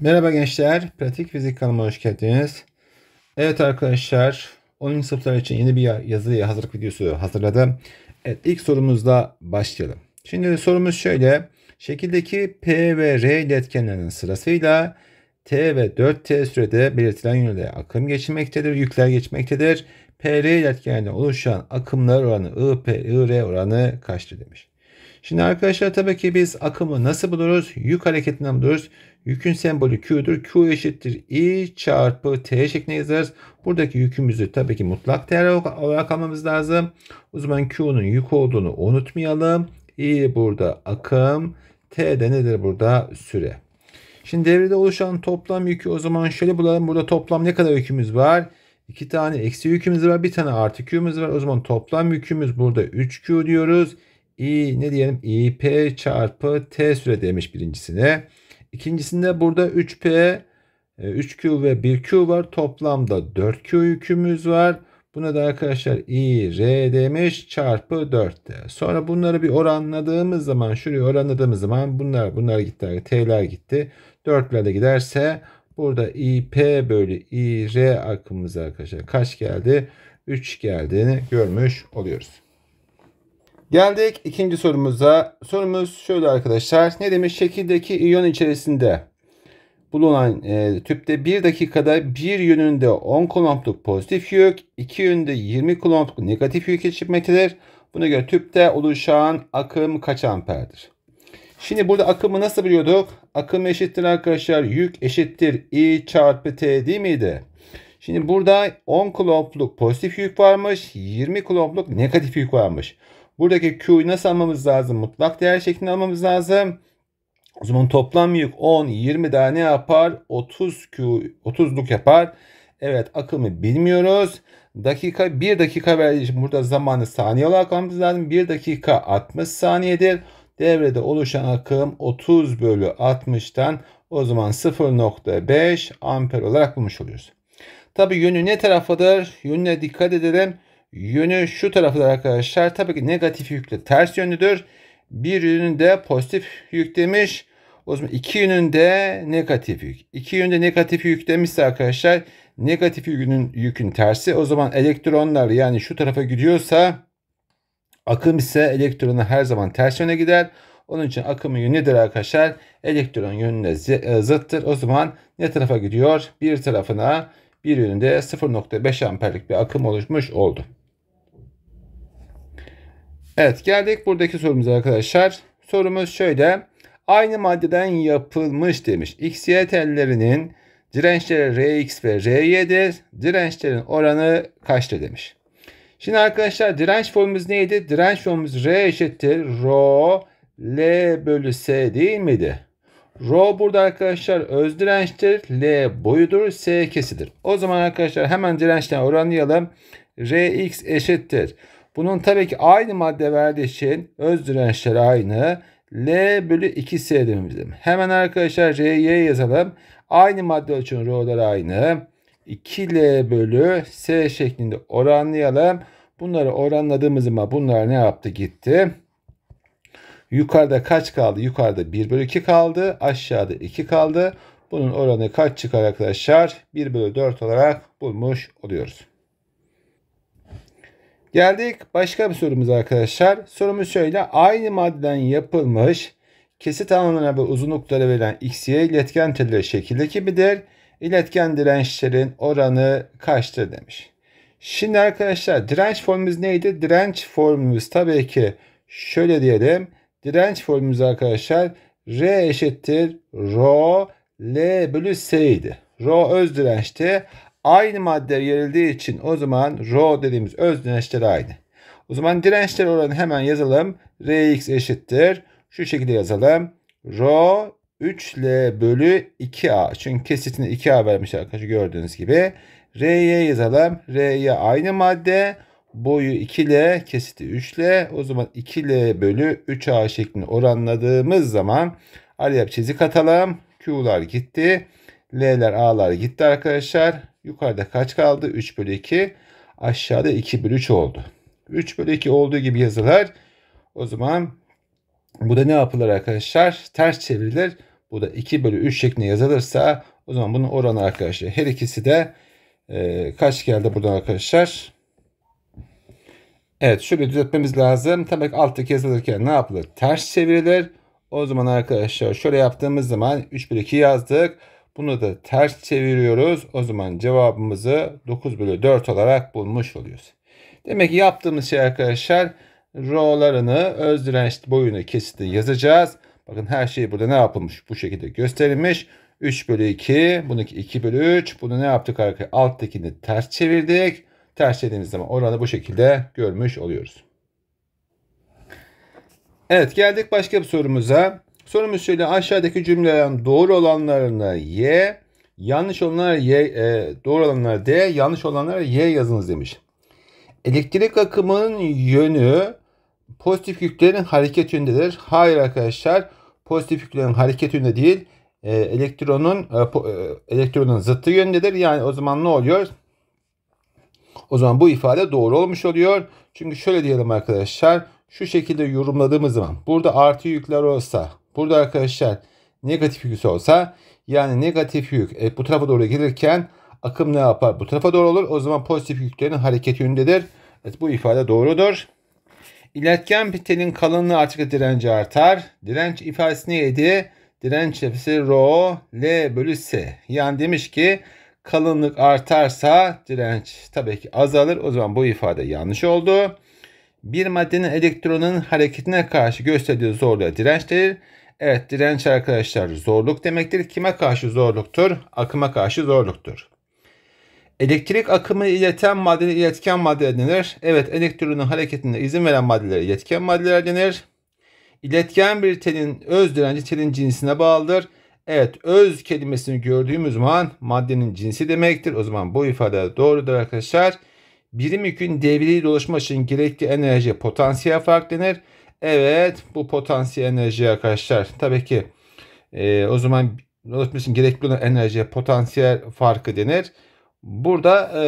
Merhaba gençler, Pratik Fizik kanalıma hoş geldiniz. Evet arkadaşlar, 10. sınıflar için yeni bir yazı hazırlık videosu hazırladım. Evet, ilk sorumuzla başlayalım. Şimdi sorumuz şöyle. Şekildeki P ve R iletkenlerinin sırasıyla T ve 4T sürede belirtilen yönde akım geçmektedir, yükler geçmektedir. P-R PR iletkenlerine oluşan akımlar oranı IP, IR oranı kaçtır demiş. Şimdi arkadaşlar tabii ki biz akımı nasıl buluruz? Yük hareketinden buluruz. Yükün sembolü Q'dur. Q eşittir I çarpı T şeklinde yazarız. Buradaki yükümüzü tabii ki mutlak değer olarak almamız lazım. O zaman Q'nun yük olduğunu unutmayalım. I burada akım. T de nedir burada? Süre. Şimdi devrede oluşan toplam yükü o zaman şöyle bulalım. Burada toplam ne kadar yükümüz var? İki tane eksi yükümüz var. Bir tane artı yükümüz var. O zaman toplam yükümüz burada 3Q diyoruz i ne diyelim ip çarpı t süre demiş birincisine. İkincisinde burada 3p 3Q e, ve 1Q var. Toplamda 4Q yükümüz var. Buna da arkadaşlar i r demiş çarpı 4 de. Sonra bunları bir oranladığımız zaman şuraya oranladığımız zaman bunlar bunlar gitti. T'ler gitti. 4'ler de giderse burada i bölü i r akımımız arkadaşlar kaç geldi? 3 geldiğini görmüş oluyoruz. Geldik ikinci sorumuza. Sorumuz şöyle arkadaşlar. Ne demiş? Şekildeki iyon içerisinde bulunan e, tüpte 1 dakikada bir yönünde 10 kulompluk pozitif yük, iki yönünde 20 kulompluk negatif yük geçirmektedir. Buna göre tüpte oluşan akım kaç amperdir? Şimdi burada akımı nasıl biliyorduk? Akım eşittir arkadaşlar. Yük eşittir I çarpı T değil miydi? Şimdi burada 10 kulompluk pozitif yük varmış. 20 kulompluk negatif yük varmış. Buradaki Q'yu nasıl almamız lazım? Mutlak değer şeklinde almamız lazım. O zaman toplam yük 10, 20 daha ne yapar? 30 Q, 30'luk yapar. Evet akımı bilmiyoruz. Dakika 1 dakika verdi. için burada zamanı saniye olarak almamız lazım. 1 dakika 60 saniyedir. Devrede oluşan akım 30 bölü 60'tan o zaman 0.5 amper olarak bulmuş oluyoruz. Tabi yönü ne tarafadır? Yönüne dikkat edelim. Yönü şu taraflar arkadaşlar. Tabii ki negatif yükle ters yönlüdür. Bir yönünde pozitif yük demiş. O zaman iki yönünde negatif yük. İki yönünde negatif yük demişse arkadaşlar negatif yükünün yükün tersi. O zaman elektronlar yani şu tarafa gidiyorsa akım ise elektronu her zaman ters yöne gider. Onun için akımın yönü nedir arkadaşlar? Elektron yönüne e, zıttır. O zaman ne tarafa gidiyor? Bir tarafına bir yönünde 0.5 amperlik bir akım oluşmuş oldu. Evet geldik buradaki sorumuza arkadaşlar. Sorumuz şöyle. Aynı maddeden yapılmış demiş. XY tellerinin dirençleri Rx ve Ry'dir. Dirençlerin oranı kaçtır demiş. Şimdi arkadaşlar direnç formumuz neydi? Direnç formumuz R eşittir. Rho L bölü S değil miydi? Rho burada arkadaşlar öz dirençtir. L boyudur. S kesidir. O zaman arkadaşlar hemen dirençten oranlayalım. Rx eşittir. Bunun tabii ki aynı madde verdiği için öz dirençler aynı. L bölü 2S dememizim. Hemen arkadaşlar R'ye yazalım. Aynı madde için R'ları aynı. 2L bölü S şeklinde oranlayalım. Bunları oranladığımız zaman bunlar ne yaptı gitti. Yukarıda kaç kaldı? Yukarıda 1 bölü 2 kaldı. Aşağıda 2 kaldı. Bunun oranı kaç çıkar arkadaşlar? 1 bölü 4 olarak bulmuş oluyoruz. Geldik başka bir sorumuz arkadaşlar. Sorumuz şöyle. Aynı maddeden yapılmış kesit alanına ve uzunluklara verilen x'ye iletken telleri şekilde gibidir. İletken dirençlerin oranı kaçtır demiş. Şimdi arkadaşlar direnç formumuz neydi? Direnç formumuz tabii ki şöyle diyelim. Direnç formumuz arkadaşlar R eşittir Rho L bölü S idi. Rho öz dirençti aynı madde yerildiği için o zaman rho dediğimiz öz dirençleri aynı. O zaman dirençler oranı hemen yazalım. Rx eşittir. Şu şekilde yazalım. Rho 3L bölü 2A. Çünkü kesitini 2A vermiş arkadaşlar gördüğünüz gibi. R'ye yazalım. R'ye aynı madde. Boyu 2L kesiti 3L. O zaman 2L bölü 3A şeklini oranladığımız zaman araya bir çizik atalım. Q'lar gitti. L'ler A'lar gitti arkadaşlar. Yukarıda kaç kaldı? 3 bölü 2. Aşağıda 2 bölü 3 oldu. 3 bölü 2 olduğu gibi yazılır. O zaman bu da ne yapılır arkadaşlar? Ters çevrilir. Bu da 2 bölü 3 şeklinde yazılırsa o zaman bunun oranı arkadaşlar. Her ikisi de e, kaç geldi buradan arkadaşlar? Evet şöyle düzeltmemiz lazım. Tabii ki alttaki yazılırken ne yapılır? Ters çevrilir. O zaman arkadaşlar şöyle yaptığımız zaman 3 bölü 2 yazdık. Bunu da ters çeviriyoruz. O zaman cevabımızı 9 bölü 4 olarak bulmuş oluyoruz. Demek ki yaptığımız şey arkadaşlar ro'larını öz direnç boyunu kesiti yazacağız. Bakın her şey burada ne yapılmış? Bu şekilde gösterilmiş. 3 bölü 2. Bununki 2 bölü 3. Bunu ne yaptık arkadaşlar? Alttakini ters çevirdik. Ters çevirdiğimiz zaman oranı bu şekilde görmüş oluyoruz. Evet geldik başka bir sorumuza. Sorumuz şöyle aşağıdaki cümlelerin doğru olanlarını Y, yanlış olanlar Y, e, doğru olanlar D, yanlış olanlar Y yazınız demiş. Elektrik akımının yönü pozitif yüklerin hareket yönündedir. Hayır arkadaşlar pozitif yüklerin hareket yönünde değil e, elektronun e, e, elektronun zıttı yönündedir. Yani o zaman ne oluyor? O zaman bu ifade doğru olmuş oluyor. Çünkü şöyle diyelim arkadaşlar. Şu şekilde yorumladığımız zaman burada artı yükler olsa Burada arkadaşlar negatif yükü olsa yani negatif yük e, bu tarafa doğru gelirken akım ne yapar? Bu tarafa doğru olur. O zaman pozitif yüklerin hareket yönündedir. Evet, bu ifade doğrudur. İletken pitenin kalınlığı artık direnci artar. Direnç ifadesi neydi? Direnç nefesi rho L bölü S. Yani demiş ki kalınlık artarsa direnç tabii ki azalır. O zaman bu ifade yanlış oldu. Bir maddenin elektronun hareketine karşı gösterdiği zorluğa dirençtir. Evet direnç arkadaşlar zorluk demektir. Kime karşı zorluktur? Akıma karşı zorluktur. Elektrik akımı ileten madde iletken madde denir. Evet elektronun hareketine izin veren maddelere iletken maddeler denir. İletken bir telin öz direnci telin cinsine bağlıdır. Evet öz kelimesini gördüğümüz zaman maddenin cinsi demektir. O zaman bu ifade doğrudur arkadaşlar. Birim yükün devreyi dolaşma için gerekli enerji potansiyel fark denir. Evet bu potansiyel enerji arkadaşlar. Tabii ki e, o zaman için gerekli olan enerjiye potansiyel farkı denir. Burada e,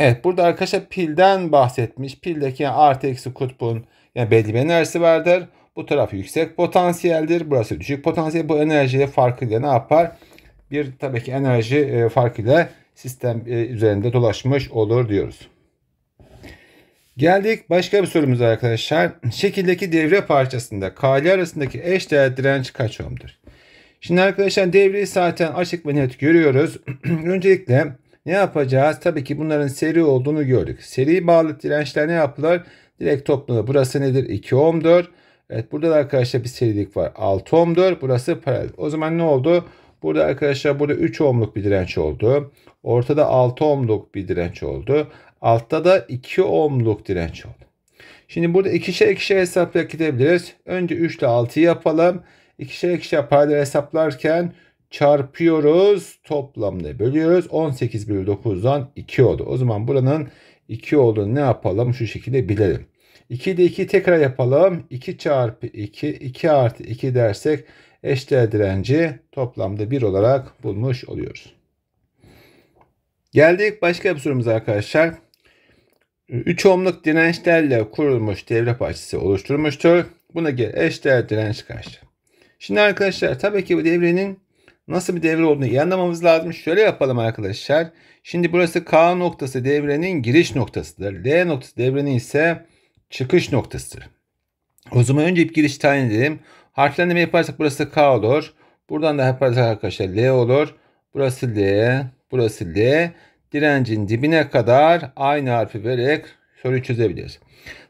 evet burada arkadaşlar pilden bahsetmiş. Pildeki yani artı eksi kutbun yani belli bir enerjisi vardır. Bu taraf yüksek potansiyeldir. Burası düşük potansiyel. Bu enerjiye farkı ile ne yapar? Bir tabii ki enerji e, ile sistem e, üzerinde dolaşmış olur diyoruz. Geldik başka bir sorumuz arkadaşlar. Şekildeki devre parçasında KL arasındaki eşdeğer direnç kaç ohm'dur? Şimdi arkadaşlar devreyi zaten açık ve net görüyoruz. Öncelikle ne yapacağız? Tabii ki bunların seri olduğunu gördük. Seri bağlı dirençler ne yapılır? Direkt toplanır. Burası nedir? 2 ohm'dur. Evet burada da arkadaşlar bir serilik var. 6 ohm'dur. Burası paralel. O zaman ne oldu? Burada arkadaşlar burada 3 ohmluk bir direnç oldu. Ortada 6 ohmluk bir direnç oldu. Altta da 2 ohmluk direnç oldu. Şimdi burada ikişer ikişer hesapla gidebiliriz. Önce 3 ile 6'yı yapalım. İkişer ikişer paralel hesaplarken çarpıyoruz. Toplamda bölüyoruz. 18 bölü 9'dan 2 oldu. O zaman buranın 2 olduğunu ne yapalım? Şu şekilde bilelim. 2 ile 2'yi tekrar yapalım. 2 çarpı 2, 2 artı 2 dersek eşdeğer direnci toplamda 1 olarak bulmuş oluyoruz. Geldik başka bir sorumuza arkadaşlar. 3 ohmluk dirençlerle kurulmuş devre parçası oluşturmuştur. Buna göre eşdeğer direnç karşı. Şimdi arkadaşlar tabii ki bu devrenin nasıl bir devre olduğunu iyi anlamamız lazım. Şöyle yapalım arkadaşlar. Şimdi burası K noktası devrenin giriş noktasıdır. L noktası devrenin ise çıkış noktasıdır. O zaman önce ip giriş tayin edelim. Harflendirme yaparsak burası K olur. Buradan da yaparsak arkadaşlar L olur. Burası L, burası L direncin dibine kadar aynı harfi vererek soruyu çözebiliriz.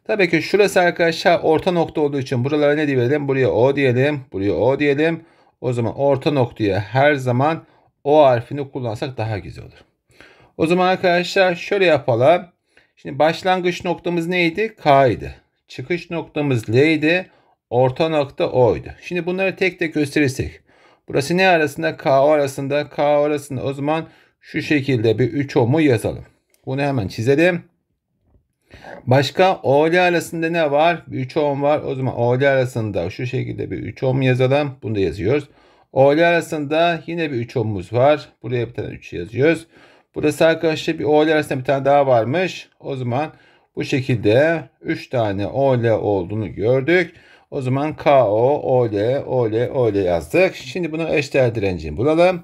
Tabii ki şurası arkadaşlar orta nokta olduğu için buralara ne diyelim? Buraya O diyelim. Buraya O diyelim. O zaman orta noktaya her zaman O harfini kullansak daha güzel olur. O zaman arkadaşlar şöyle yapalım. Şimdi başlangıç noktamız neydi? K idi. Çıkış noktamız L idi. Orta nokta O'ydu. Şimdi bunları tek tek gösterirsek. Burası ne arasında? K arasında. K arasında. O zaman şu şekilde bir 3 ohmu yazalım. Bunu hemen çizelim. Başka OL arasında ne var? 3 ohm var. O zaman OL arasında şu şekilde bir 3 ohm yazalım. Bunu da yazıyoruz. OL arasında yine bir 3 ohmumuz var. Buraya bir tane 3 yazıyoruz. Burası arkadaşlar bir OL arasında bir tane daha varmış. O zaman bu şekilde 3 tane OL olduğunu gördük. O zaman KO, OL, OL, OL yazdık. Şimdi bunu eşdeğer direncini bulalım.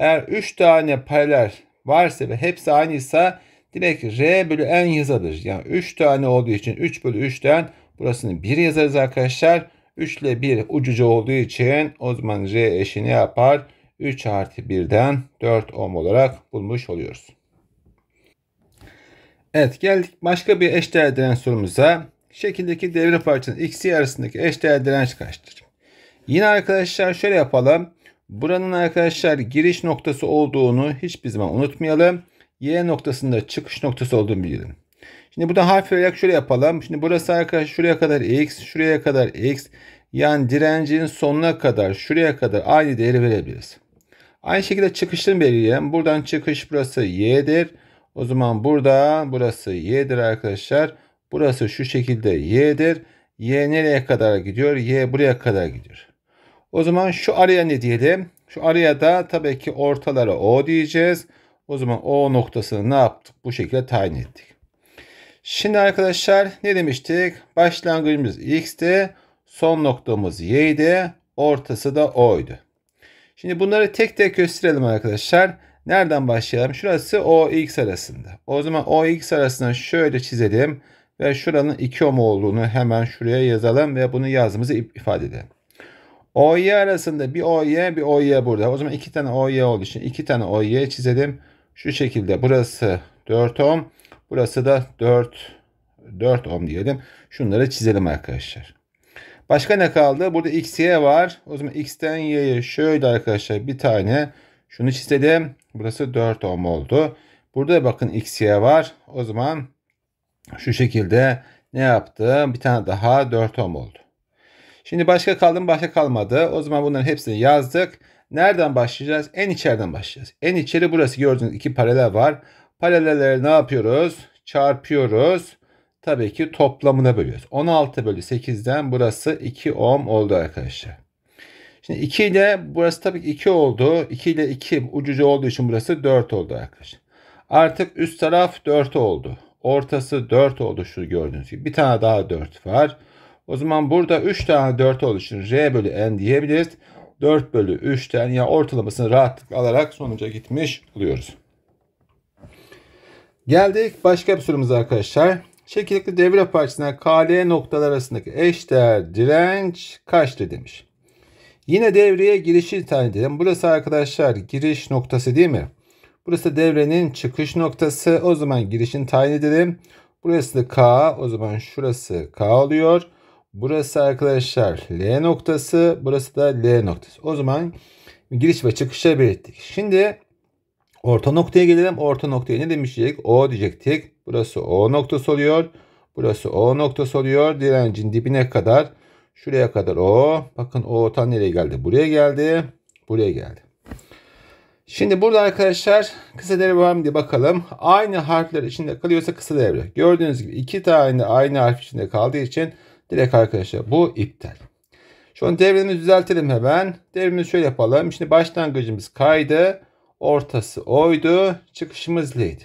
Eğer 3 tane paralel varsa ve hepsi aynıysa direkt R bölü N yazılır. Yani 3 tane olduğu için 3 bölü 3'ten burasını 1 yazarız arkadaşlar. 3 ile 1 ucuca olduğu için o zaman R eşini yapar. 3 artı 1'den 4 ohm olarak bulmuş oluyoruz. Evet geldik başka bir eşdeğer direnç sorumuza. Şekildeki devre parçasının x'i arasındaki eşdeğer direnç kaçtır? Yine arkadaşlar şöyle yapalım. Buranın arkadaşlar giriş noktası olduğunu hiçbir zaman unutmayalım. Y noktasında çıkış noktası olduğunu bilelim. Şimdi burada harfi olarak şöyle yapalım. Şimdi burası arkadaşlar şuraya kadar x, şuraya kadar x. Yani direncin sonuna kadar, şuraya kadar aynı değeri verebiliriz. Aynı şekilde çıkışını belirleyelim. Buradan çıkış burası y'dir. O zaman burada burası y'dir arkadaşlar. Burası şu şekilde y'dir. y nereye kadar gidiyor? y buraya kadar gidiyor. O zaman şu araya ne diyelim? Şu araya da tabii ki ortalara O diyeceğiz. O zaman O noktasını ne yaptık? Bu şekilde tayin ettik. Şimdi arkadaşlar ne demiştik? Başlangıcımız X'ti. Son noktamız Y'ydi. Ortası da O'ydu. Şimdi bunları tek tek gösterelim arkadaşlar. Nereden başlayalım? Şurası O X arasında. O zaman O X arasında şöyle çizelim. Ve şuranın 2 ohm olduğunu hemen şuraya yazalım. Ve bunu yazımızı ifade edelim. OY arasında bir OY bir OY burada. O zaman iki tane OY olduğu için iki tane OY çizelim. Şu şekilde burası 4 ohm. Burası da 4 4 ohm diyelim. Şunları çizelim arkadaşlar. Başka ne kaldı? Burada XY var. O zaman x'ten y'ye şöyle arkadaşlar bir tane şunu çizelim. Burası 4 ohm oldu. Burada bakın XY var. O zaman şu şekilde ne yaptı? Bir tane daha 4 ohm oldu. Şimdi başka kaldı mı başka kalmadı. O zaman bunların hepsini yazdık. Nereden başlayacağız? En içeriden başlayacağız. En içeri burası gördüğünüz iki paralel var. Paralelleri ne yapıyoruz? Çarpıyoruz. Tabii ki toplamına bölüyoruz. 16 bölü 8'den burası 2 ohm oldu arkadaşlar. Şimdi 2 ile burası tabii ki 2 oldu. 2 ile 2 ucucu olduğu için burası 4 oldu arkadaşlar. Artık üst taraf 4 oldu. Ortası 4 oldu şu gördüğünüz gibi. Bir tane daha 4 var. O zaman burada 3 tane 4 olduğu R bölü N diyebiliriz. 4 bölü 3'ten ya ortalamasını rahatlıkla alarak sonuca gitmiş oluyoruz. Geldik başka bir sorumuza arkadaşlar. Şekillikli devre parçasına KL noktalar arasındaki eşdeğer direnç kaçtır demiş. Yine devreye girişi tane dedim. Burası arkadaşlar giriş noktası değil mi? Burası devrenin çıkış noktası. O zaman girişin tayin edelim. Burası da K. O zaman şurası K oluyor. Burası arkadaşlar L noktası. Burası da L noktası. O zaman giriş ve çıkışa belirttik. Şimdi orta noktaya gelelim. Orta noktaya ne demiştik? O diyecektik. Burası O noktası oluyor. Burası O noktası oluyor. Direncin dibine kadar. Şuraya kadar O. Bakın O tam nereye geldi? Buraya geldi. Buraya geldi. Şimdi burada arkadaşlar kısa devre var mı diye bakalım. Aynı harfler içinde kalıyorsa kısa devre. Gördüğünüz gibi iki tane aynı harf içinde kaldığı için Direkt arkadaşlar bu iptal. Şu an devrimizi düzeltelim hemen. Devrimizi şöyle yapalım. Şimdi başlangıcımız kaydı. Ortası oydu. Çıkışımız lead.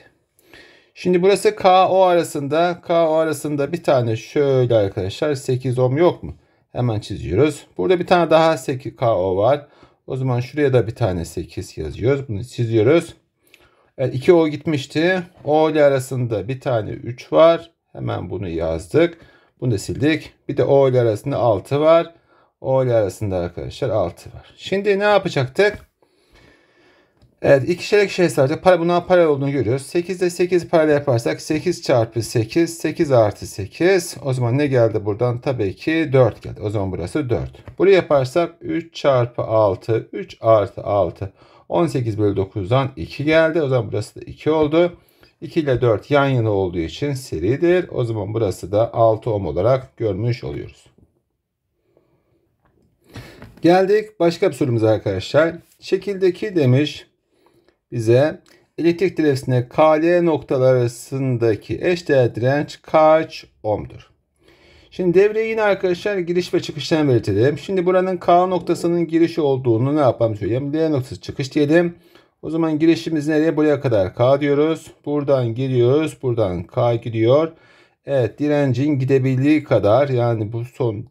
Şimdi burası KO arasında. KO arasında bir tane şöyle arkadaşlar 8 ohm yok mu? Hemen çiziyoruz. Burada bir tane daha 8 KO var. O zaman şuraya da bir tane 8 yazıyoruz. Bunu çiziyoruz. Evet 2 O gitmişti. O ile arasında bir tane 3 var. Hemen bunu yazdık. Bunu da sildik. Bir de O ile arasında 6 var. O ile arasında arkadaşlar 6 var. Şimdi ne yapacaktık? Evet ikişer ikişer şey sadece para, bundan paralel olduğunu görüyoruz. 8 ile 8 paralel yaparsak 8 çarpı 8 8 artı 8 o zaman ne geldi buradan? Tabii ki 4 geldi. O zaman burası 4. Burayı yaparsak 3 çarpı 6 3 artı 6 18 bölü 9'dan 2 geldi. O zaman burası da 2 oldu. 2 ile 4 yan yana olduğu için seridir. O zaman burası da 6 ohm olarak görmüş oluyoruz. Geldik başka bir sorumuza arkadaşlar. Şekildeki demiş bize elektrik dirençine KL noktalar arasındaki eşdeğer direnç kaç ohmdur? Şimdi devreyi yine arkadaşlar giriş ve çıkıştan belirtelim. Şimdi buranın K noktasının giriş olduğunu ne yapalım söyleyeyim. L noktası çıkış diyelim. O zaman girişimiz nereye? Buraya kadar K diyoruz. Buradan giriyoruz. Buradan K gidiyor. Evet direncin gidebildiği kadar yani bu son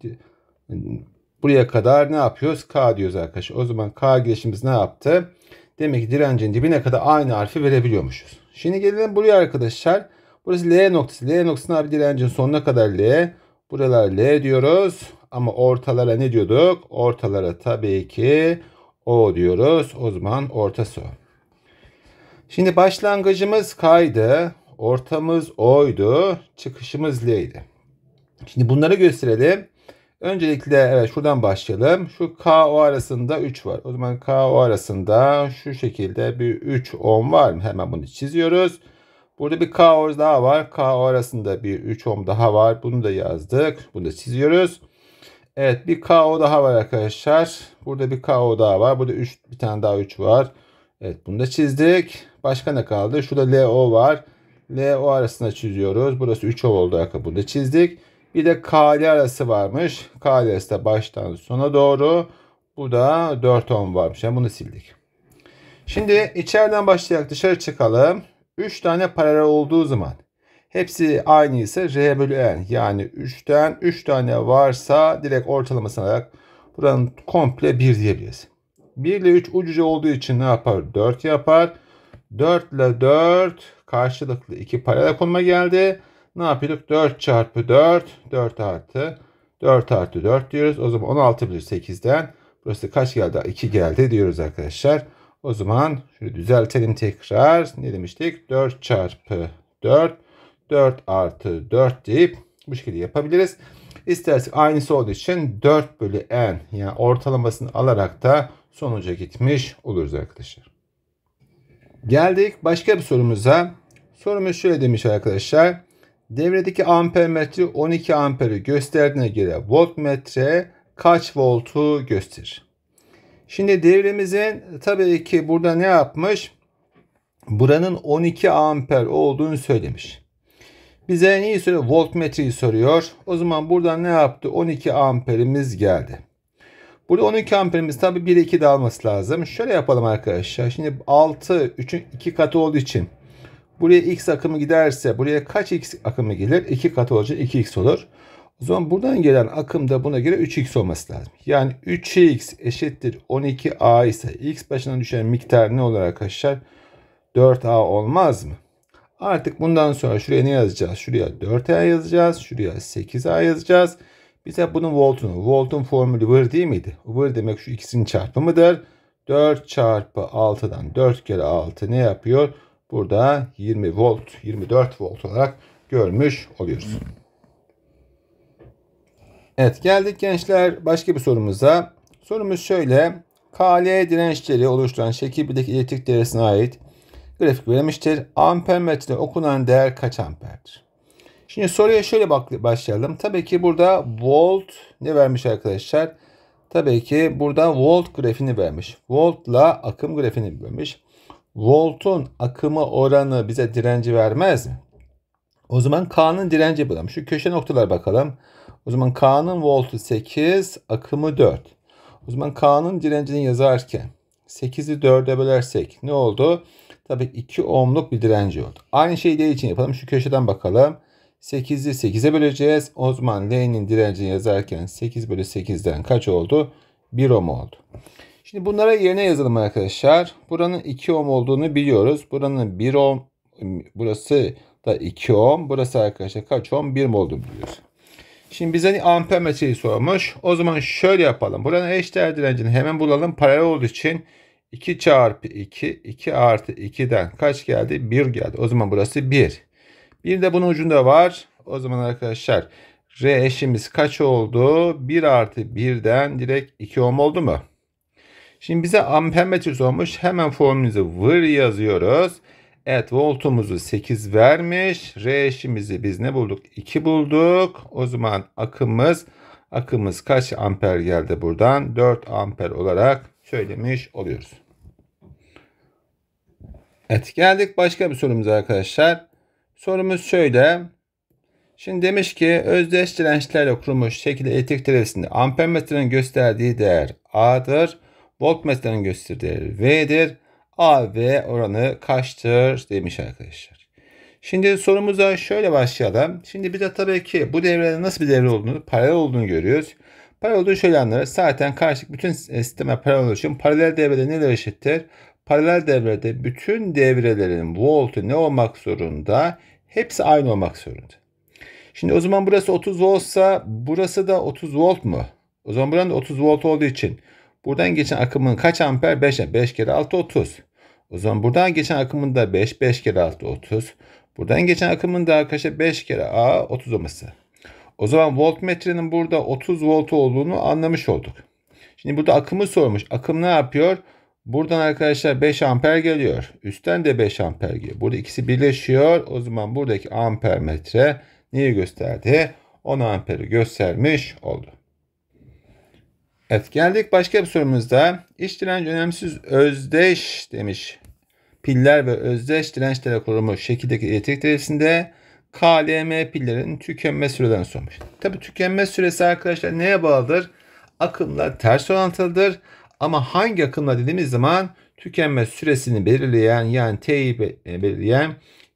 buraya kadar ne yapıyoruz? K diyoruz arkadaşlar. O zaman K girişimiz ne yaptı? Demek ki direncin dibine kadar aynı harfi verebiliyormuşuz. Şimdi gelelim buraya arkadaşlar. Burası L noktası. L noktasına abi direncin sonuna kadar L. Buralar L diyoruz. Ama ortalara ne diyorduk? Ortalara tabii ki O diyoruz. O zaman ortası O. Şimdi başlangıcımız kaydı, Ortamız O'ydu. Çıkışımız L'ydi. Şimdi bunları gösterelim. Öncelikle evet şuradan başlayalım. Şu K O arasında 3 var. O zaman K O arasında şu şekilde bir 3 ohm var mı? Hemen bunu çiziyoruz. Burada bir K O daha var. K O arasında bir 3 ohm daha var. Bunu da yazdık. Bunu da çiziyoruz. Evet bir K O daha var arkadaşlar. Burada bir K O daha var. Burada 3 bir tane daha 3 var. Evet bunu da çizdik. Başka ne kaldı? Şurada LO var. LO arasında çiziyoruz. Burası 3 O oldu arka bunu da çizdik. Bir de KL arası varmış. KL arası da baştan sona doğru. Bu da 4 ohm varmış. Yani bunu sildik. Şimdi içeriden başlayarak dışarı çıkalım. 3 tane paralel olduğu zaman hepsi aynı ise R bölü N. Yani 3'ten 3 tane varsa direkt ortalamasına alarak buranın komple 1 diyebiliriz. 1 ile 3 ucuca olduğu için ne yapar? 4 yapar. 4 ile 4 karşılıklı 2 paralel konuma geldi. Ne yapıyorduk? 4 çarpı 4. 4 artı 4 artı 4 diyoruz. O zaman 16 bölü 8'den burası kaç geldi? 2 geldi diyoruz arkadaşlar. O zaman şöyle düzeltelim tekrar. Ne demiştik? 4 çarpı 4. 4 artı 4 deyip bu şekilde yapabiliriz. İstersek aynısı olduğu için 4 bölü n yani ortalamasını alarak da sonuca gitmiş oluruz arkadaşlar. Geldik başka bir sorumuza. Sorumuz şöyle demiş arkadaşlar. Devredeki ampermetre 12 amperi gösterdiğine göre voltmetre kaç voltu gösterir? Şimdi devremizin tabii ki burada ne yapmış? Buranın 12 amper olduğunu söylemiş. Bize neyi soruyor? Voltmetreyi soruyor. O zaman buradan ne yaptı? 12 amperimiz geldi. Burada 12 amperimiz tabi 1'e 2 dağılması lazım. Şöyle yapalım arkadaşlar. Şimdi 6 3'ün 2 katı olduğu için buraya x akımı giderse buraya kaç x akımı gelir? 2 katı olacak 2x olur. O zaman buradan gelen akım da buna göre 3x olması lazım. Yani 3x eşittir 12a ise x başına düşen miktar ne olur arkadaşlar? 4a olmaz mı? Artık bundan sonra şuraya ne yazacağız? Şuraya 4a yazacağız. Şuraya 8a yazacağız. Biz bunun voltunu, voltun formülü var değil miydi? Var demek şu ikisinin çarpımıdır. 4 çarpı 6'dan 4 kere 6 ne yapıyor? Burada 20 volt, 24 volt olarak görmüş oluyoruz. Evet geldik gençler başka bir sorumuza. Sorumuz şöyle. KL dirençleri oluşturan şekil 1'deki elektrik değerisine ait grafik verilmiştir. Ampermetre okunan değer kaç amperdir? Şimdi soruya şöyle bak başlayalım. Tabii ki burada volt ne vermiş arkadaşlar? Tabii ki burada volt grafini vermiş. Voltla akım grafini vermiş. Voltun akımı oranı bize direnci vermez mi? O zaman K'nın direnci bulalım. Şu köşe noktalar bakalım. O zaman K'nın voltu 8, akımı 4. O zaman K'nın direncini yazarken 8'i 4'e bölersek ne oldu? Tabii 2 ohmluk bir direnci oldu. Aynı şeyi D için yapalım. Şu köşeden bakalım. 8'i 8'e böleceğiz. O zaman L'nin direncini yazarken 8 bölü 8'den kaç oldu? 1 ohm oldu. Şimdi bunlara yerine yazalım arkadaşlar. Buranın 2 ohm olduğunu biliyoruz. Buranın 1 ohm, burası da 2 ohm. Burası arkadaşlar kaç ohm? 1 ohm olduğunu biliyoruz. Şimdi bize hani amper metreyi sormuş. O zaman şöyle yapalım. Buranın eşdeğer direncini hemen bulalım. Paralel olduğu için 2 çarpı 2, 2 artı 2'den kaç geldi? 1 geldi. O zaman burası 1. Bir de bunun ucunda var. O zaman arkadaşlar R eşimiz kaç oldu? 1 artı 1'den direkt 2 ohm oldu mu? Şimdi bize amper ampermetre olmuş. Hemen formülümüzü vır yazıyoruz. Evet voltumuzu 8 vermiş. R eşimizi biz ne bulduk? 2 bulduk. O zaman akımız akımız kaç amper geldi buradan? 4 amper olarak söylemiş oluyoruz. Evet geldik başka bir sorumuza arkadaşlar. Sorumuz şöyle. Şimdi demiş ki özdeş dirençlerle kurulmuş şekilde elektrik devresinde ampermetrenin gösterdiği değer A'dır. Voltmetrenin gösterdiği değer V'dir. A v oranı kaçtır demiş arkadaşlar. Şimdi sorumuza şöyle başlayalım. Şimdi biz de tabii ki bu devrede nasıl bir devre olduğunu, paralel olduğunu görüyoruz. Paralel olduğu şöyle anlarız. Zaten karşılık bütün sisteme paralel olduğu için paralel devrede neler eşittir? paralel devrede bütün devrelerin voltu ne olmak zorunda? Hepsi aynı olmak zorunda. Şimdi o zaman burası 30 voltsa burası da 30 volt mu? O zaman buranın da 30 volt olduğu için buradan geçen akımın kaç amper? 5 5 kere 6 30. O zaman buradan geçen akımın da 5. 5 kere 6 30. Buradan geçen akımın da kaça 5 kere A 30 olması. O zaman voltmetrenin burada 30 volt olduğunu anlamış olduk. Şimdi burada akımı sormuş. Akım ne yapıyor? Buradan arkadaşlar 5 amper geliyor. Üstten de 5 amper geliyor. Burada ikisi birleşiyor. O zaman buradaki amper metre neyi gösterdi? 10 amperi göstermiş oldu. Evet geldik başka bir sorumuzda. İç direnç önemsiz özdeş demiş. Piller ve özdeş dirençlere korunmuş şekildeki elektrik derisinde KLM pillerin tükenme sürelerini sormuş. Tabi tükenme süresi arkadaşlar neye bağlıdır? Akımla ters orantılıdır. Ama hangi akımla dediğimiz zaman tükenme süresini belirleyen yani T'yi e, belirleyen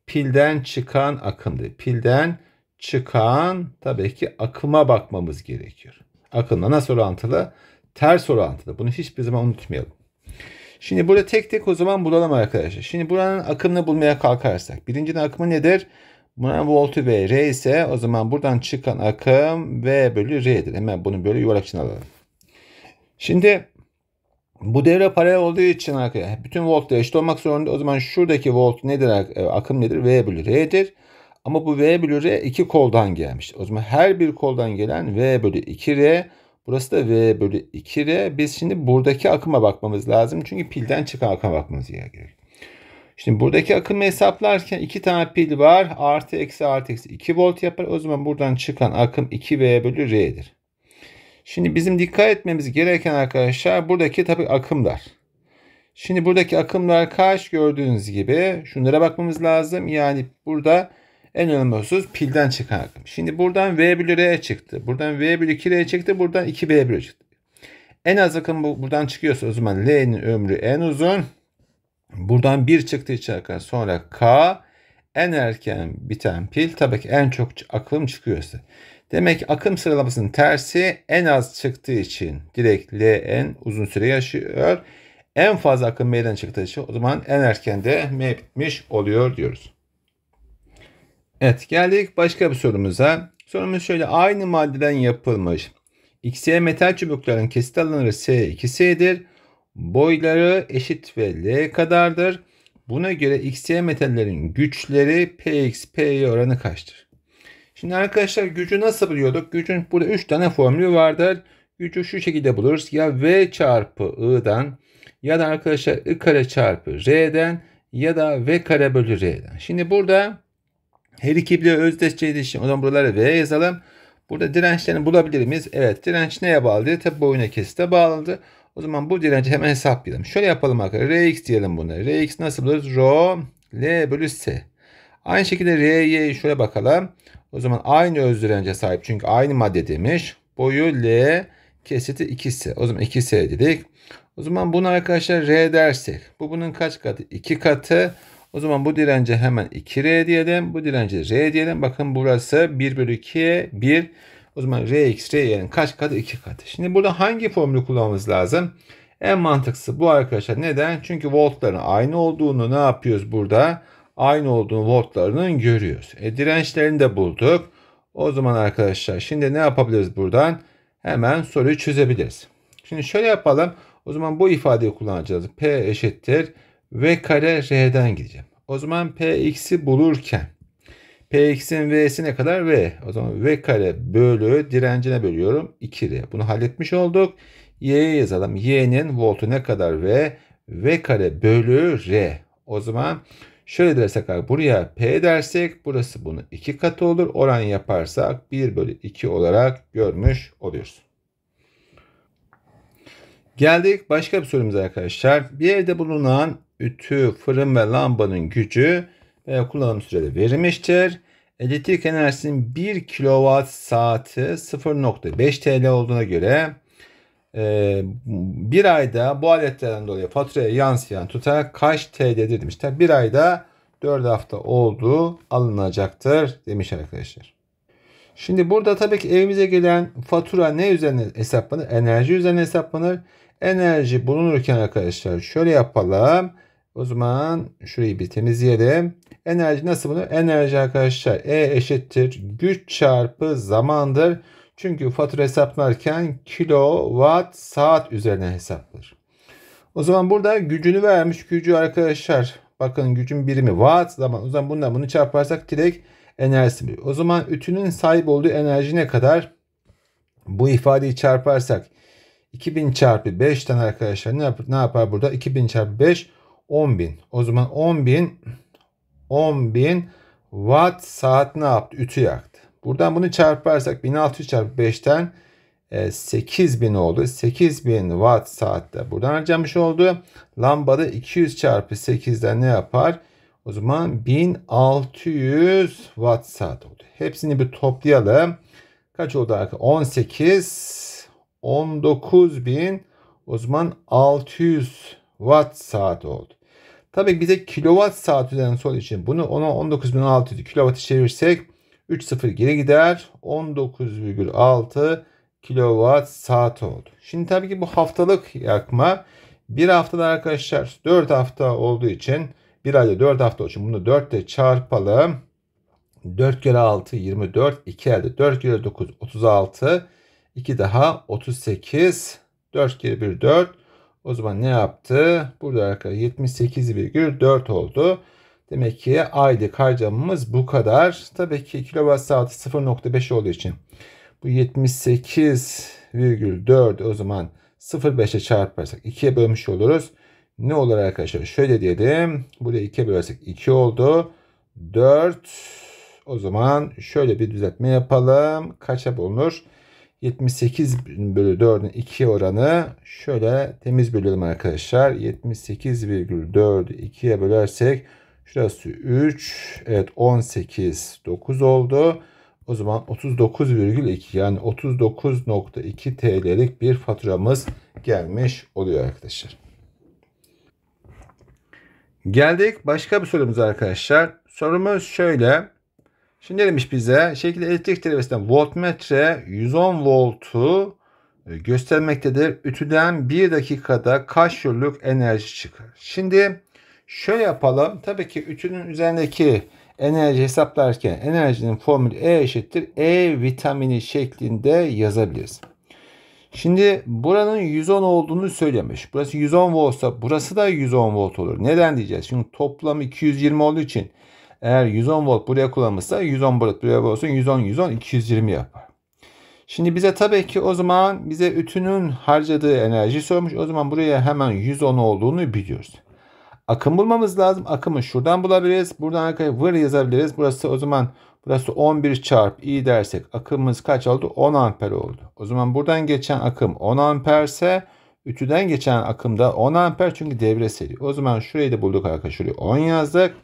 pilden çıkan akımdır. Pilden çıkan tabii ki akıma bakmamız gerekiyor. Akımla nasıl orantılı? Ters orantılı. Bunu hiçbir zaman unutmayalım. Şimdi burada tek tek o zaman bulalım arkadaşlar. Şimdi buranın akımını bulmaya kalkarsak. Birincinin akımı nedir? Buranın voltu V, R ise o zaman buradan çıkan akım V bölü R'dir. Hemen bunu böyle yuvarlak için alalım. Şimdi bu devre paralel olduğu için arkadaşlar bütün voltlar eşit olmak zorunda. O zaman şuradaki volt nedir? E, akım nedir? V bölü R'dir. Ama bu V bölü R iki koldan gelmiş. O zaman her bir koldan gelen V bölü 2R. Burası da V bölü 2R. Biz şimdi buradaki akıma bakmamız lazım. Çünkü pilden çıkan akıma bakmamız gerekiyor. Şimdi buradaki akımı hesaplarken iki tane pil var. Artı eksi artı eksi 2 volt yapar. O zaman buradan çıkan akım 2V bölü R'dir. Şimdi bizim dikkat etmemiz gereken arkadaşlar buradaki tabi akımlar. Şimdi buradaki akımlar kaç gördüğünüz gibi şunlara bakmamız lazım. Yani burada en önemli husus pilden çıkan akım. Şimdi buradan V bölü R çıktı. Buradan V bölü 2 R çıktı. Buradan 2 V bölü çıktı. En az akım bu, buradan çıkıyorsa o zaman L'nin ömrü en uzun. Buradan 1 çıktı için arkadaşlar sonra K en erken biten pil tabii ki en çok akım çıkıyorsa. Demek ki akım sıralamasının tersi en az çıktığı için direkt en uzun süre yaşıyor. En fazla akım M'den çıktığı için o zaman en erken de M bitmiş oluyor diyoruz. Evet geldik başka bir sorumuza. Sorumuz şöyle aynı maddeden yapılmış. XY metal çubukların kesit alanları S2S'dir. Boyları eşit ve L kadardır. Buna göre XY metallerin güçleri PX, PY oranı kaçtır? Şimdi arkadaşlar gücü nasıl buluyorduk? Gücün burada 3 tane formülü vardır. Gücü şu şekilde buluruz. Ya V çarpı I'dan ya da arkadaşlar I kare çarpı R'den ya da V kare bölü R'den. Şimdi burada her iki bile özdeşçeydi. Şimdi o zaman buraları V yazalım. Burada dirençlerini bulabilir miyiz? Evet direnç neye bağlıydı? Tabi boyuna kesite bağlandı. O zaman bu direnci hemen hesaplayalım. Şöyle yapalım arkadaşlar. Rx diyelim buna. Rx nasıl buluruz? Rho L bölü S. Aynı şekilde Ry'ye şöyle bakalım. O zaman aynı öz dirence sahip. Çünkü aynı madde demiş. Boyu L kesiti 2S. O zaman 2S dedik. O zaman bunu arkadaşlar R dersek. Bu bunun kaç katı? 2 katı. O zaman bu dirence hemen 2R diyelim. Bu dirence R diyelim. Bakın burası 1 bölü 2'ye 1. O zaman R eksi kaç katı? 2 katı. Şimdi burada hangi formülü kullanmamız lazım? En mantıklısı bu arkadaşlar. Neden? Çünkü voltların aynı olduğunu ne yapıyoruz burada? Aynı olduğunu voltlarının görüyoruz. E, dirençlerini de bulduk. O zaman arkadaşlar şimdi ne yapabiliriz buradan? Hemen soruyu çözebiliriz. Şimdi şöyle yapalım. O zaman bu ifadeyi kullanacağız. P eşittir. V kare R'den gideceğim. O zaman Px'i bulurken Px'in V'si ne kadar? V. O zaman V kare bölü direncine bölüyorum. 2R. Bunu halletmiş olduk. Y'ye yazalım. Y'nin voltu ne kadar? V. V kare bölü R. O zaman şöyle dersek buraya P dersek burası bunun 2 katı olur. Oran yaparsak 1 bölü 2 olarak görmüş oluyoruz. Geldik başka bir sorumuza arkadaşlar. Bir evde bulunan ütü, fırın ve lambanın gücü e, kullanım sürede verilmiştir. Elektrik enerjisinin 1 kWh saati 0.5 TL olduğuna göre e, bir ayda bu aletlerden dolayı faturaya yansıyan tutar kaç TL'dir demişler. Bir ayda 4 hafta olduğu alınacaktır demiş arkadaşlar. Şimdi burada tabii ki evimize gelen fatura ne üzerine hesaplanır? Enerji üzerine hesaplanır. Enerji bulunurken arkadaşlar şöyle yapalım. O zaman şurayı bir temizleyelim. Enerji nasıl bunu? Enerji arkadaşlar E eşittir güç çarpı zamandır. Çünkü fatura hesaplarken kilowatt saat üzerine hesaplar. O zaman burada gücünü vermiş. Gücü arkadaşlar bakın gücün birimi watt zaman. O zaman bundan bunu çarparsak direkt enerjisi. O zaman ütünün sahip olduğu enerji ne kadar? Bu ifadeyi çarparsak 2000 çarpı 5'ten arkadaşlar ne yapar, ne yapar burada? 2000 çarpı 5 10.000. O zaman 10.000 10 bin watt saat ne yaptı? Ütü yaktı. Buradan bunu çarparsak 1600 çarpı 5'ten 8000 e, oldu. 8000 watt saatte buradan harcamış oldu. Lambada 200 çarpı 8'den ne yapar? O zaman 1600 watt saat oldu. Hepsini bir toplayalım. Kaç oldu arkadaşlar? 18 19000 o zaman 600 watt saat oldu. Tabii bize kilowatt saat üzerinden sol için bunu ona 19.600 kilowattı çevirirsek 3.0 geri gider. 19,6 kilowatt saat oldu. Şimdi tabii ki bu haftalık yakma bir haftada arkadaşlar 4 hafta olduğu için bir ayda 4 hafta olduğu için bunu 4 ile çarpalım. 4 kere 6 24 2 elde 4 kere 9 36 2 daha 38 4 kere 1 4 o zaman ne yaptı? Burada arkadaşlar 78,4 oldu. Demek ki aylık harcamamız bu kadar. Tabii ki kilowatt saati 0.5 olduğu için bu 78,4 o zaman 0.5'e çarparsak 2'ye bölmüş oluruz. Ne olur arkadaşlar? Şöyle diyelim. Buraya 2'ye bölersek 2 oldu. 4 o zaman şöyle bir düzeltme yapalım. Kaça bulunur? 78 bölü 4'ün 2 oranı şöyle temiz bölelim arkadaşlar. virgül 78,4'ü 2'ye bölersek şurası 3. Evet 18 9 oldu. O zaman 39,2 yani 39.2 TL'lik bir faturamız gelmiş oluyor arkadaşlar. Geldik başka bir sorumuz arkadaşlar. Sorumuz şöyle. Şimdi demiş bize? Şekilde elektrik devresinden voltmetre 110 voltu e, göstermektedir. Ütüden 1 dakikada kaç yıllık enerji çıkar? Şimdi şöyle yapalım. Tabii ki ütünün üzerindeki enerji hesaplarken enerjinin formülü E eşittir. E vitamini şeklinde yazabiliriz. Şimdi buranın 110 olduğunu söylemiş. Burası 110 voltsa burası da 110 volt olur. Neden diyeceğiz? Çünkü toplam 220 olduğu için eğer 110 volt buraya kullanmışsa 110 volt buraya olsun 110 110 220 yapar. Şimdi bize tabii ki o zaman bize ütünün harcadığı enerji sormuş. O zaman buraya hemen 110 olduğunu biliyoruz. Akım bulmamız lazım. Akımı şuradan bulabiliriz. Buradan arkaya vır yazabiliriz. Burası o zaman burası 11 çarp i dersek akımımız kaç oldu? 10 amper oldu. O zaman buradan geçen akım 10 amperse ütüden geçen akım da 10 amper çünkü devre seri. O zaman şurayı da bulduk arkadaşlar. Şurayı 10 yazdık.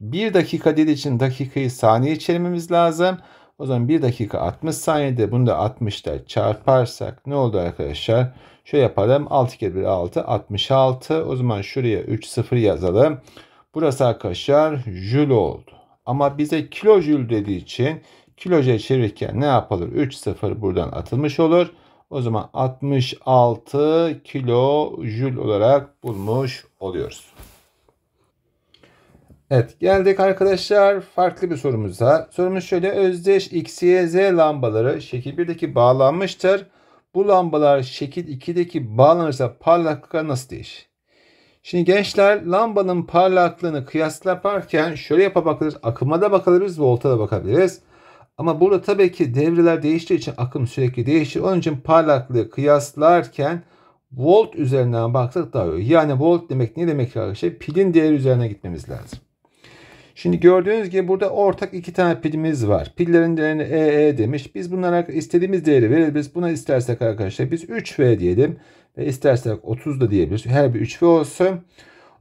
1 dakika dil için dakikayı saniye çevirmemiz lazım. O zaman 1 dakika 60 saniyede bunu da 60'ta çarparsak ne oldu arkadaşlar? Şöyle yapalım. 6 kere 1 6 66. O zaman şuraya 3 0 yazalım. Burası arkadaşlar jül oldu. Ama bize kilojül dediği için kiloje çevirirken ne yapılır? 3 0 buradan atılmış olur. O zaman 66 kilojül olarak bulmuş oluyoruz. Evet geldik arkadaşlar farklı bir sorumuza. Sorumuz şöyle özdeş X, Y, Z lambaları şekil 1'deki bağlanmıştır. Bu lambalar şekil 2'deki bağlanırsa parlaklıkları nasıl değişir? Şimdi gençler lambanın parlaklığını kıyasla yaparken şöyle yapabiliriz. Akıma da bakabiliriz, volta da bakabiliriz. Ama burada tabii ki devreler değiştiği için akım sürekli değişir. Onun için parlaklığı kıyaslarken volt üzerinden baksak daha iyi. Yani volt demek ne demek arkadaşlar? Pilin değeri üzerine gitmemiz lazım. Şimdi gördüğünüz gibi burada ortak iki tane pilimiz var. Pillerin değerini EE demiş. Biz bunlara istediğimiz değeri verebiliriz. Buna istersek arkadaşlar biz 3V diyelim. Ve istersek 30 da diyebiliriz. Her bir 3V olsun.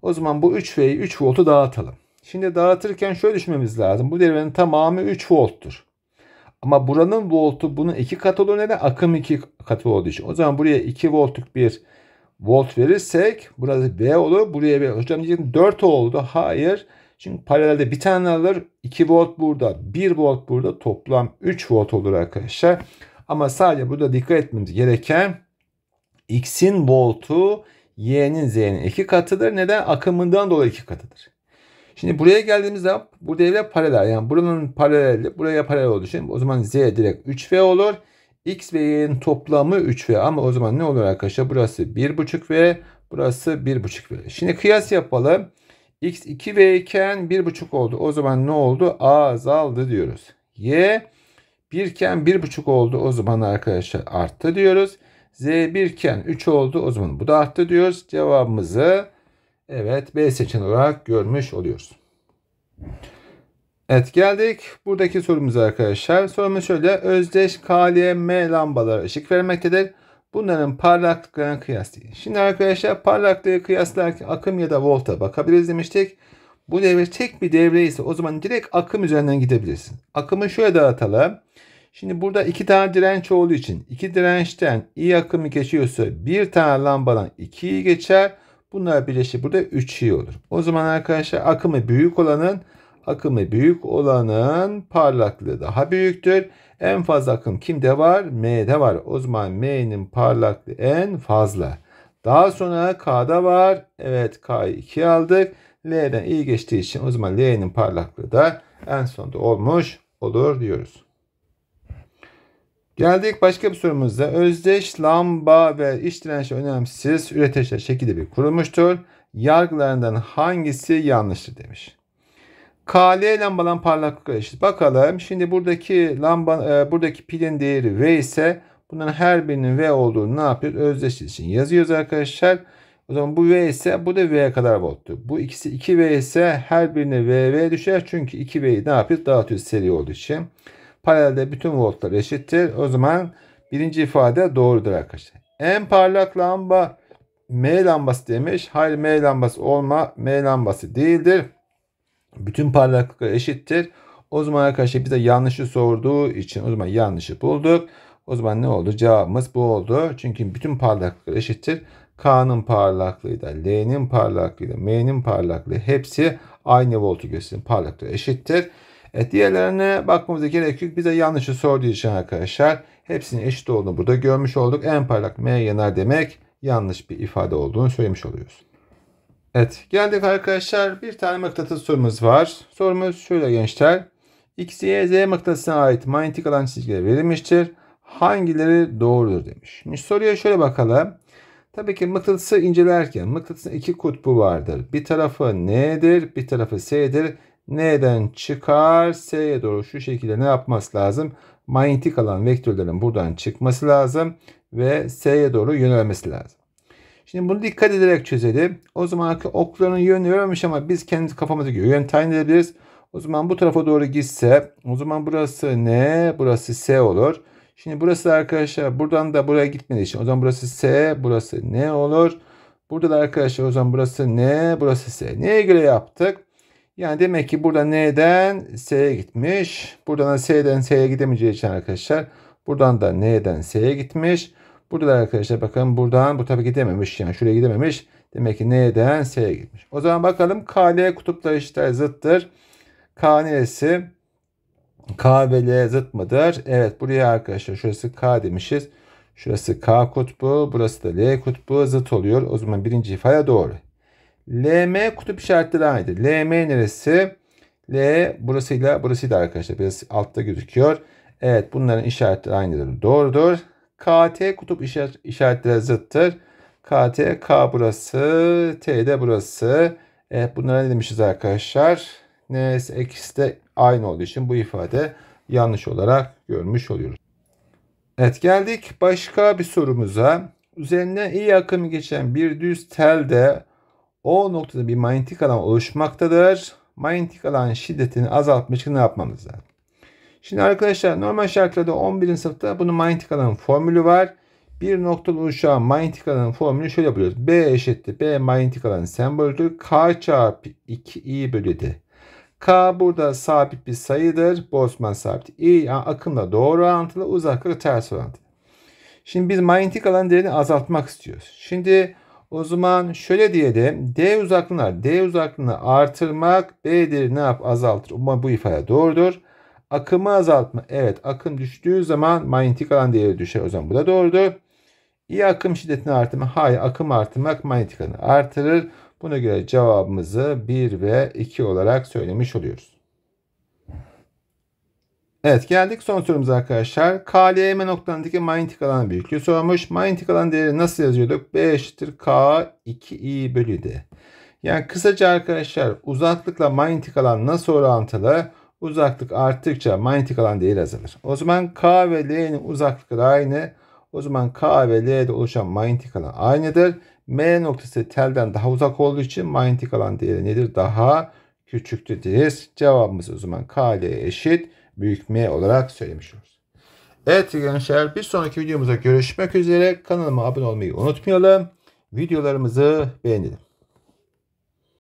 O zaman bu 3V'yi 3 voltu dağıtalım. Şimdi dağıtırken şöyle düşünmemiz lazım. Bu devrenin tamamı 3 volttur. Ama buranın voltu bunun 2 katı olur. Neden? Akım 2 katı olduğu için. O zaman buraya 2 voltluk bir volt verirsek burası V olur. Buraya V. Hocam diyecektim 4 oldu. Hayır. Hayır. Şimdi paralelde bir tane alır. 2 volt burada, 1 volt burada. Toplam 3 volt olur arkadaşlar. Ama sadece burada dikkat etmemiz gereken x'in voltu y'nin z'nin iki katıdır. Neden? Akımından dolayı iki katıdır. Şimdi buraya geldiğimiz zaman bu devre paralel. Yani buranın paraleli buraya paralel olduğu için o zaman z direkt 3v olur. X ve y'nin toplamı 3v ama o zaman ne olur arkadaşlar? Burası 1.5v, burası 1.5v. Şimdi kıyas yapalım. X 2B iken 1,5 oldu. O zaman ne oldu? A azaldı diyoruz. Y 1 iken 1,5 oldu. O zaman arkadaşlar arttı diyoruz. Z 1 iken 3 oldu. O zaman bu da arttı diyoruz. Cevabımızı evet B seçeneği olarak görmüş oluyoruz. Evet geldik buradaki sorumuz arkadaşlar. Sorumuz şöyle. Özdeş KLM lambalar ışık vermektedir. Bunların parlaklıklarını kıyaslayın. Şimdi arkadaşlar parlaklığı kıyaslarken akım ya da volta bakabiliriz demiştik. Bu devre tek bir devre ise o zaman direkt akım üzerinden gidebilirsin. Akımı şöyle dağıtalım. Şimdi burada iki tane direnç olduğu için iki dirençten i akımı geçiyorsa bir tane lambadan 2'yi geçer. Bunlar birleşir burada üç 3'i olur. O zaman arkadaşlar akımı büyük olanın akımı büyük olanın parlaklığı daha büyüktür. En fazla akım kimde var? M'de var. O zaman M'nin parlaklığı en fazla. Daha sonra K'da var. Evet K'yı 2 aldık. L'den iyi geçtiği için o zaman L'nin parlaklığı da en sonda olmuş olur diyoruz. Geldik başka bir sorumuzda. Özdeş lamba ve iç direnci önemsiz üreteçler şekilde bir kurulmuştur. Yargılarından hangisi yanlıştır demiş. KL lambadan parlaklık eşit. Bakalım şimdi buradaki lamba e, buradaki pilin değeri V ise bunların her birinin V olduğunu ne yapıyoruz? Özdeş için yazıyoruz arkadaşlar. O zaman bu V ise bu da V'ye kadar volttu. Bu ikisi 2V ise her birine VV düşer. Çünkü 2V'yi ne yapıyoruz? Dağıtıyoruz seri olduğu için. Paralelde bütün voltlar eşittir. O zaman birinci ifade doğrudur arkadaşlar. En parlak lamba M lambası demiş. Hayır M lambası olma. M lambası değildir bütün parlaklıklar eşittir. O zaman arkadaşlar bize yanlışı sorduğu için o zaman yanlışı bulduk. O zaman ne oldu? Cevabımız bu oldu. Çünkü bütün parlaklıklar eşittir. K'nın parlaklığı da L'nin parlaklığı da M'nin parlaklığı hepsi aynı voltu gösterir. Parlaklığı eşittir. E, diğerlerine bakmamız gerek yok. Bize yanlışı sorduğu için arkadaşlar hepsinin eşit olduğunu burada görmüş olduk. En parlak M yanar demek yanlış bir ifade olduğunu söylemiş oluyoruz. Evet geldik arkadaşlar bir tane mıknatıs sorumuz var. Sorumuz şöyle gençler. X, Y, Z mıknatısına ait manyetik alan çizgileri verilmiştir. Hangileri doğrudur demiş. Şimdi soruya şöyle bakalım. Tabii ki mıknatısı incelerken mıknatısın iki kutbu vardır. Bir tarafı N'dir bir tarafı S'dir. N'den çıkar S'ye doğru şu şekilde ne yapması lazım? Manyetik alan vektörlerin buradan çıkması lazım ve S'ye doğru yönelmesi lazım. Şimdi bunu dikkat ederek çözelim. O zamanki okların yönü vermiş ama biz kendi kafamıza göre yön tayin edebiliriz. O zaman bu tarafa doğru gitse o zaman burası ne? Burası S olur. Şimdi burası da arkadaşlar buradan da buraya gitmediği için o zaman burası S, burası ne olur? Burada da arkadaşlar o zaman burası ne? Burası S. Neye göre yaptık? Yani demek ki burada N'den S'ye gitmiş. Buradan da S'den S'ye gidemeyeceği için arkadaşlar buradan da N'den S'ye gitmiş. Burada arkadaşlar bakın buradan bu tabii gidememiş. Yani şuraya gidememiş. Demek ki N'den S'ye gitmiş. O zaman bakalım KL kutupları eşitler zıttır. K neresi? K ve L zıt mıdır? Evet buraya arkadaşlar şurası K demişiz. Şurası K kutbu. Burası da L kutbu zıt oluyor. O zaman birinci ifade doğru. LM kutup işaretleri aynıdır. LM neresi? L burasıyla burasıyla arkadaşlar biraz altta gözüküyor. Evet bunların işaretleri aynıdır. Doğrudur. KT kutup işaret, işaretleri zıttır. KT K burası, T de burası. Evet bunlara ne demişiz arkadaşlar? N'si eksi de aynı olduğu için bu ifade yanlış olarak görmüş oluyoruz. Evet geldik başka bir sorumuza. Üzerine iyi akımı geçen bir düz telde o noktada bir manyetik alan oluşmaktadır. Manyetik alan şiddetini azaltmak için ne yapmamız lazım? Şimdi arkadaşlar normal şartlarda 11. sınıfta bunun manyetik formülü var. Bir noktalı uçağın manyetik alanın formülü şöyle buluyoruz. B eşittir. B manyetik alanın sembolüdür. K çarpı 2i bölü D. K burada sabit bir sayıdır. Boltzmann sabit. I yani akımla doğru orantılı, uzaklık ters orantılı. Şimdi biz manyetik alan değerini azaltmak istiyoruz. Şimdi o zaman şöyle diyelim. D uzaklığına D uzaklığını artırmak B değerini ne yap azaltır. Umarım bu ifade doğrudur. Akımı azaltma. Evet akım düştüğü zaman manyetik alan değeri düşer. O zaman bu da doğrudur. İyi akım şiddetinin artımı. Hayır akım artırmak manyetik alanı artırır. Buna göre cevabımızı 1 ve 2 olarak söylemiş oluyoruz. Evet geldik son sorumuz arkadaşlar. K ile KLM noktalarındaki manyetik alan büyüklüğü sormuş. Manyetik alan değeri nasıl yazıyorduk? B eşittir K 2i bölü D. Yani kısaca arkadaşlar uzaklıkla manyetik alan nasıl orantılı? Uzaklık arttıkça manyetik alan değeri azalır. O zaman K ve L'nin uzaklıkları aynı. O zaman K ve L'de oluşan manyetik alan aynıdır. M noktası telden daha uzak olduğu için manyetik alan değeri nedir? Daha küçüktür deriz. Cevabımız o zaman K ile eşit büyük M olarak söylemiş oluruz. Evet gençler bir sonraki videomuzda görüşmek üzere. Kanalıma abone olmayı unutmayalım. Videolarımızı beğenelim.